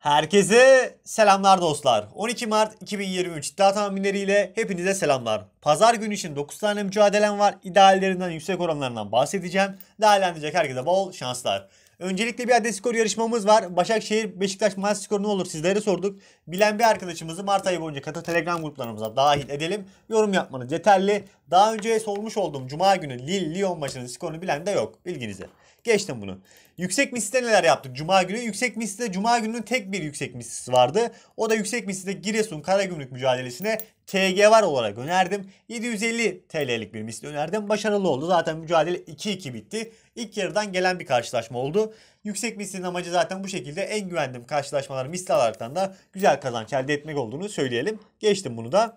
Herkese selamlar dostlar. 12 Mart 2023 iddia tahminleriyle hepinize selamlar. Pazar günü için 9 tane mücadelem var. İdeallerinden yüksek oranlarından bahsedeceğim. Değerlendirecek herkese bol şanslar. Öncelikle bir adet skor yarışmamız var. Başakşehir Beşiktaş maç skoru ne olur sizlere sorduk. Bilen bir arkadaşımızı Mart ayı boyunca katı telegram gruplarımıza dahil edelim. Yorum yapmanız yeterli. Daha önce sormuş olduğum Cuma günü Lille Lyon maçının skorunu bilen de yok. Bilginize. Geçtim bunu. Yüksek misiste neler yaptık? Cuma günü. Yüksek misiste Cuma gününün tek bir yüksek misisi vardı. O da yüksek misiste Giresun Karagümrük mücadelesine TG var olarak önerdim. 750 TL'lik bir misli önerdim. Başarılı oldu. Zaten mücadele 2-2 bitti. İlk yarıdan gelen bir karşılaşma oldu. Yüksek mislinin amacı zaten bu şekilde en güvendiğim karşılaşmalar misli alaraktan da güzel kazanç elde etmek olduğunu söyleyelim. Geçtim bunu da.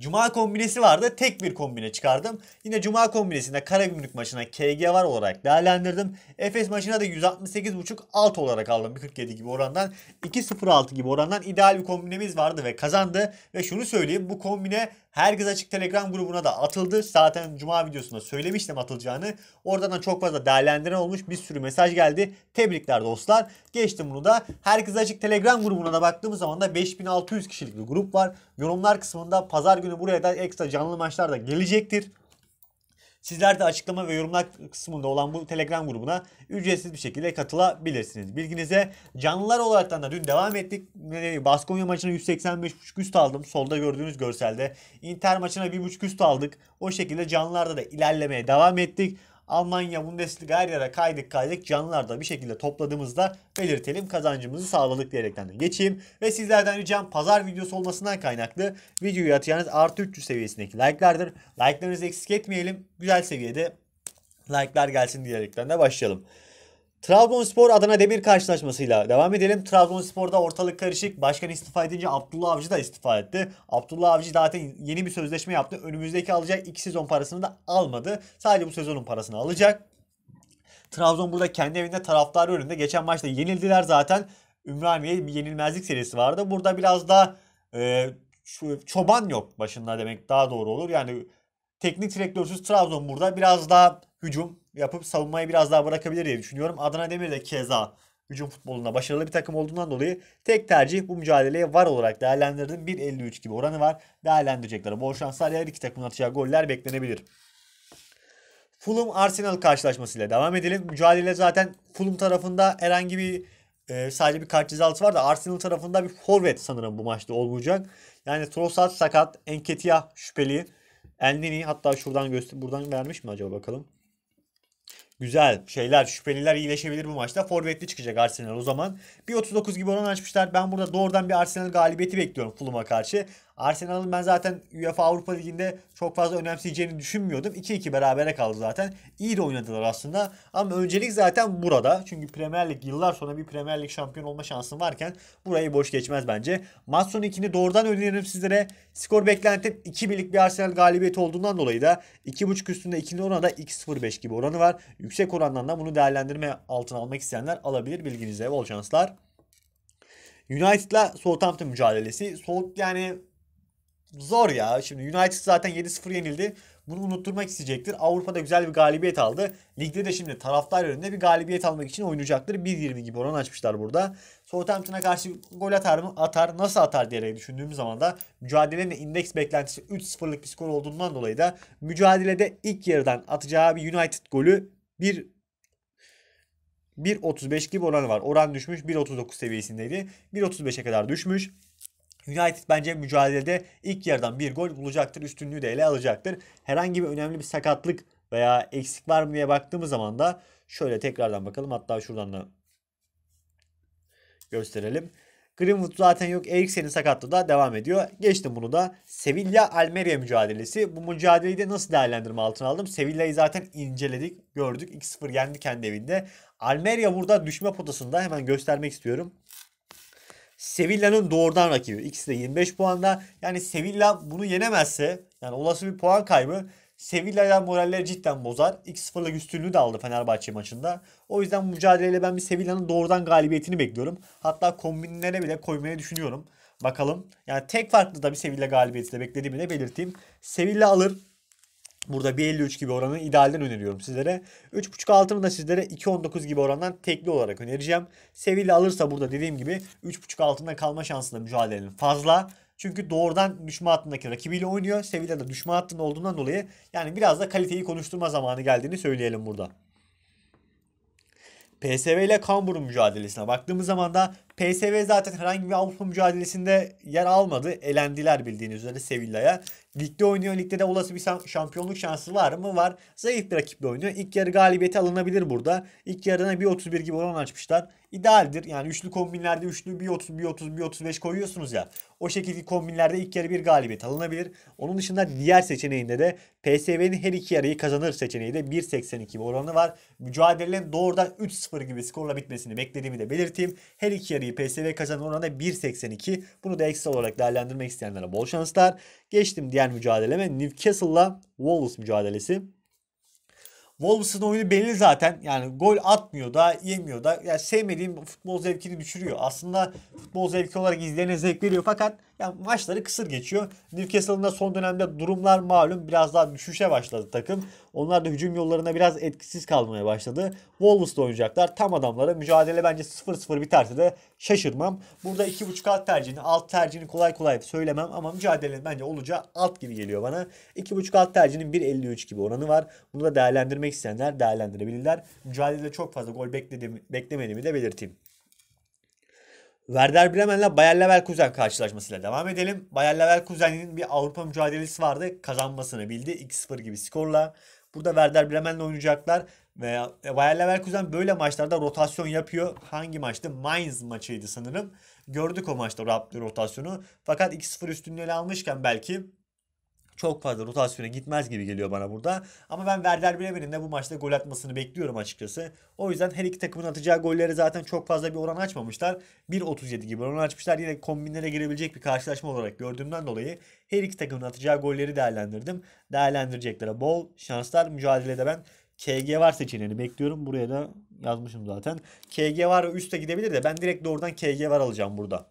Cuma kombinesi vardı. Tek bir kombine çıkardım. Yine Cuma kombinesinde Karagümrük maçına KG var olarak değerlendirdim. Efes maçına da 168.5 alt olarak aldım. 1.47 gibi orandan. 2.06 gibi orandan ideal bir kombinemiz vardı ve kazandı. Ve şunu söyleyeyim bu kombine Herkes Açık Telegram grubuna da atıldı. Zaten Cuma videosunda söylemiştim atılacağını. Oradan da çok fazla değerlendiren olmuş bir sürü mesaj geldi. Tebrikler dostlar. Geçtim bunu da. Herkes Açık Telegram grubuna da baktığımız zaman da 5600 kişilik bir grup var. Yorumlar kısmında pazar günü buraya da ekstra canlı maçlar da gelecektir. Sizler de açıklama ve yorumlar kısmında olan bu Telegram grubuna ücretsiz bir şekilde katılabilirsiniz. Bilginize canlılar olaraktan da dün devam ettik. Ee, Baskonya maçına 185.5 üst aldım. Solda gördüğünüz görselde. Inter maçına 1.5 üst aldık. O şekilde canlılarda da ilerlemeye devam ettik. Almanya, Bundesliga her yere kaydık kaydık canlılarda bir şekilde topladığımızda belirtelim kazancımızı sağladık diyerekten de geçeyim. Ve sizlerden ricam pazar videosu olmasından kaynaklı videoyu atacağınız artı 300 seviyesindeki like'lardır. Like'larınızı eksik etmeyelim. Güzel seviyede like'lar gelsin diyerekten de başlayalım. Trabzonspor Adana Demir karşılaşmasıyla devam edelim. Trabzonspor'da ortalık karışık. Başkan istifa edince Abdullah Avcı da istifa etti. Abdullah Avcı zaten yeni bir sözleşme yaptı. Önümüzdeki alacak iki sezon parasını da almadı. Sadece bu sezonun parasını alacak. Trabzon burada kendi evinde taraftarı önünde. Geçen maçta yenildiler zaten. Ümraniye bir yenilmezlik serisi vardı. Burada biraz daha e, şu, çoban yok başında demek daha doğru olur. Yani teknik direktörsüz Trabzon burada biraz daha hücum yapıp savunmayı biraz daha bırakabilir diye düşünüyorum. Adana Demir de keza hücum futbolunda başarılı bir takım olduğundan dolayı tek tercih bu mücadeleye var olarak değerlendirdim. 1.53 gibi oranı var. Değerlendirecekler. Bol şanslar her iki takımın atacağı goller beklenebilir. Fulham Arsenal karşılaşmasıyla devam edelim. Mücadele zaten Fulham tarafında herhangi bir e, sadece bir kart cezası var da Arsenal tarafında bir forvet sanırım bu maçta olmayacak. Yani Trossard sakat, Enketia şüpheli, Elneny hatta şuradan göster buradan vermiş mi acaba bakalım. Güzel şeyler şüpheliler iyileşebilir bu maçta. Forvetli çıkacak Arsenal o zaman. 1.39 gibi oran açmışlar. Ben burada doğrudan bir Arsenal galibiyeti bekliyorum Fulham'a karşı. Arsenal'ın ben zaten UEFA Avrupa Ligi'nde çok fazla önemseyeceğini düşünmüyordum. 2-2 berabere kaldı zaten. İyi de oynadılar aslında. Ama öncelik zaten burada. Çünkü Premier Lig yıllar sonra bir Premier Lig şampiyon olma şansın varken burayı boş geçmez bence. Maç sonu 2'ni doğrudan öneririm sizlere. Skor beklentim 2 birlik bir Arsenal galibiyeti olduğundan dolayı da 2.5 üstünde 2'nin oranı da x05 gibi oranı var. Yüksek orandan da bunu değerlendirme altına almak isteyenler alabilir. Bilginize bol şanslar. United'la Southampton mücadelesi. Sout yani zor ya. Şimdi United zaten 7-0 yenildi. Bunu unutturmak isteyecektir. Avrupa'da güzel bir galibiyet aldı. Ligde de şimdi taraftar önünde bir galibiyet almak için oynayacaktır. 1.20 gibi oran açmışlar burada. Southampton'a karşı gol atar mı? Atar. Nasıl atar diye düşündüğümüz zaman da mücadelenin indeks beklentisi 3-0'lık bir skor olduğundan dolayı da mücadelede ilk yarıdan atacağı bir United golü bir 1.35 gibi oranı var. Oran düşmüş 1.39 seviyesindeydi. 1.35'e kadar düşmüş. United bence mücadelede ilk yarıdan bir gol bulacaktır. Üstünlüğü de ele alacaktır. Herhangi bir önemli bir sakatlık veya eksik var mı diye baktığımız zaman da şöyle tekrardan bakalım. Hatta şuradan da gösterelim. Greenwood zaten yok. Eriksen'in sakatlığı da devam ediyor. Geçtim bunu da. Sevilla-Almeria mücadelesi. Bu mücadeleyi de nasıl değerlendirme altına aldım? Sevilla'yı zaten inceledik, gördük. 2-0 yendi kendi evinde. Almeria burada düşme potasında. Hemen göstermek istiyorum. Sevilla'nın doğrudan rakibi. İkisi de 25 puanda. Yani Sevilla bunu yenemezse yani olası bir puan kaybı Sevilla'ya moralleri cidden bozar. 2-0'lık üstünlüğü de aldı Fenerbahçe maçında. O yüzden mücadeleyle ben bir Sevilla'nın doğrudan galibiyetini bekliyorum. Hatta kombinlere bile koymayı düşünüyorum. Bakalım. Yani tek farklı da bir Sevilla galibiyeti de beklediğimi de belirteyim. Sevilla alır. Burada 1.53 gibi oranı idealden öneriyorum sizlere. 3.5 altını da sizlere 2.19 gibi orandan tekli olarak önereceğim. Sevilla alırsa burada dediğim gibi 3.5 altında kalma şansında mücadelenin fazla. Çünkü doğrudan düşme hattındaki rakibiyle oynuyor. Sevilla da düşme hattında olduğundan dolayı yani biraz da kaliteyi konuşturma zamanı geldiğini söyleyelim burada. PSV ile Kambur'un mücadelesine baktığımız zaman da PSV zaten herhangi bir Avrupa mücadelesinde yer almadı. Elendiler bildiğiniz üzere Sevilla'ya. Ligde oynuyor. Ligde de olası bir şampiyonluk şansı var mı? Var. Zayıf bir rakiple oynuyor. İlk yarı galibiyeti alınabilir burada. İlk yarıdan 1.31 gibi oran açmışlar. İdealdir. Yani üçlü kombinlerde üçlü 1.30, 1.30, 1.35 koyuyorsunuz ya. O şekilde kombinlerde ilk yarı bir galibiyet alınabilir. Onun dışında diğer seçeneğinde de PSV'nin her iki yarıyı kazanır seçeneği de 1.82 gibi oranı var. Mücadelenin doğrudan 3-0 gibi skorla bitmesini beklediğimi de belirteyim. Her iki yarıyı PSV kazanma oranı da 1.82. Bunu da eksi olarak değerlendirmek isteyenlere bol şanslar. Geçtim diğer mücadeleme Newcastle'la Wolves mücadelesi. Wolves'ın oyunu belli zaten. Yani gol atmıyor da, yemiyor da. Yani sevmediğim futbol zevkini düşürüyor. Aslında futbol zevki olarak izleyene zevk veriyor fakat ya maçları kısır geçiyor. Newcastle'ın da son dönemde durumlar malum biraz daha düşüşe başladı takım. Onlar da hücum yollarına biraz etkisiz kalmaya başladı. Wolves Wolves'da oynayacaklar. Tam adamları mücadele bence 0-0 biterse de şaşırmam. Burada 2.5 alt tercihini, alt tercihini kolay kolay söylemem ama mücadele bence olacağı alt gibi geliyor bana. 2.5 alt tercihinin 1.53 gibi oranı var. Bunu da değerlendirmek isteyenler değerlendirebilirler. Mücadelede çok fazla gol bekledim, beklemediğimi de belirteyim. Werder Bremen'le Bayer Leverkusen karşılaşmasıyla devam edelim. Bayer Leverkusen'in bir Avrupa mücadelesi vardı. Kazanmasını bildi 2-0 gibi skorla. Burada Werder Bremen'le oynayacaklar. Ve e, Bayer Leverkusen böyle maçlarda rotasyon yapıyor. Hangi maçtı? Mainz maçıydı sanırım. Gördük o maçta rotasyonu. Fakat 2-0 üstünlüğü almışken belki çok fazla rotasyona gitmez gibi geliyor bana burada. Ama ben Werder Bremen'in de bu maçta gol atmasını bekliyorum açıkçası. O yüzden her iki takımın atacağı golleri zaten çok fazla bir oran açmamışlar. 1.37 gibi oran açmışlar. Yine kombinlere girebilecek bir karşılaşma olarak gördüğümden dolayı her iki takımın atacağı golleri değerlendirdim. Değerlendireceklere bol şanslar. Mücadelede ben KG var seçeneğini bekliyorum. Buraya da yazmışım zaten. KG var üstte gidebilir de ben direkt doğrudan KG var alacağım burada.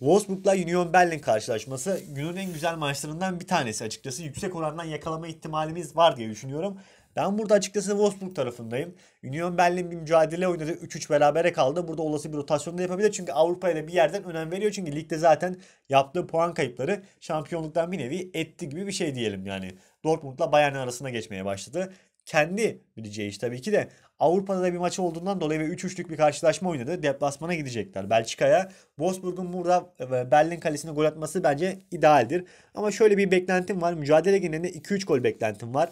Wolfsburg'la Union Berlin karşılaşması günün en güzel maçlarından bir tanesi açıkçası. Yüksek orandan yakalama ihtimalimiz var diye düşünüyorum. Ben burada açıkçası Wolfsburg tarafındayım. Union Berlin bir mücadele oynadı. 3-3 berabere kaldı. Burada olası bir rotasyon da yapabilir. Çünkü Avrupa'ya da bir yerden önem veriyor. Çünkü ligde zaten yaptığı puan kayıpları şampiyonluktan bir nevi etti gibi bir şey diyelim yani. Dortmund'la Bayern arasında geçmeye başladı kendi bileceği iş tabii ki de Avrupa'da da bir maçı olduğundan dolayı ve 3-3'lük bir karşılaşma oynadı. Deplasmana gidecekler Belçika'ya. Wolfsburg'un burada e, Berlin kalesine gol atması bence idealdir. Ama şöyle bir beklentim var. Mücadele genelinde 2-3 gol beklentim var.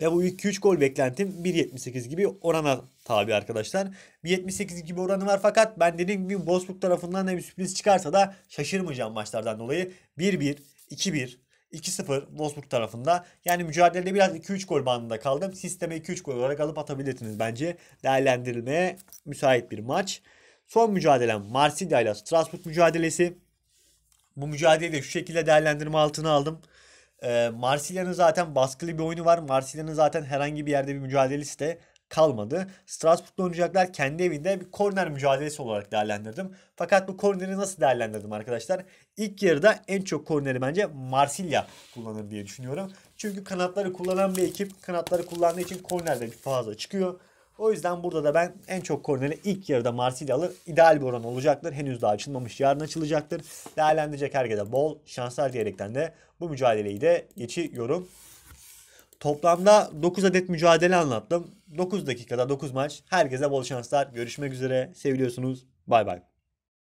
Ve bu 2-3 gol beklentim 1.78 gibi orana tabi arkadaşlar. 1.78 gibi oranı var fakat ben dediğim gibi Wolfsburg tarafından da bir sürpriz çıkarsa da şaşırmayacağım maçlardan dolayı. 1-1, 2-1, 2-0 Wolfsburg tarafında. Yani mücadelede biraz 2-3 gol bandında kaldım. Sisteme 2-3 gol olarak alıp atabilirsiniz bence. Değerlendirilmeye müsait bir maç. Son mücadelem Marsilya ile Strasbourg mücadelesi. Bu mücadeleyi de şu şekilde değerlendirme altına aldım. Ee, Marsilya'nın zaten baskılı bir oyunu var. Marsilya'nın zaten herhangi bir yerde bir mücadelesi de kalmadı. Strasbourg'da oynayacaklar kendi evinde bir korner mücadelesi olarak değerlendirdim. Fakat bu korneri nasıl değerlendirdim arkadaşlar? İlk yarıda en çok korneri bence Marsilya kullanır diye düşünüyorum. Çünkü kanatları kullanan bir ekip kanatları kullandığı için kornerde bir fazla çıkıyor. O yüzden burada da ben en çok korneri ilk yarıda Marsilya alır. İdeal bir oran olacaktır. Henüz daha açılmamış. Yarın açılacaktır. Değerlendirecek herkese bol şanslar diyerekten de bu mücadeleyi de geçiyorum. Toplamda 9 adet mücadele anlattım. 9 dakikada 9 maç. Herkese bol şanslar. Görüşmek üzere. Seviliyorsunuz. Bay bay.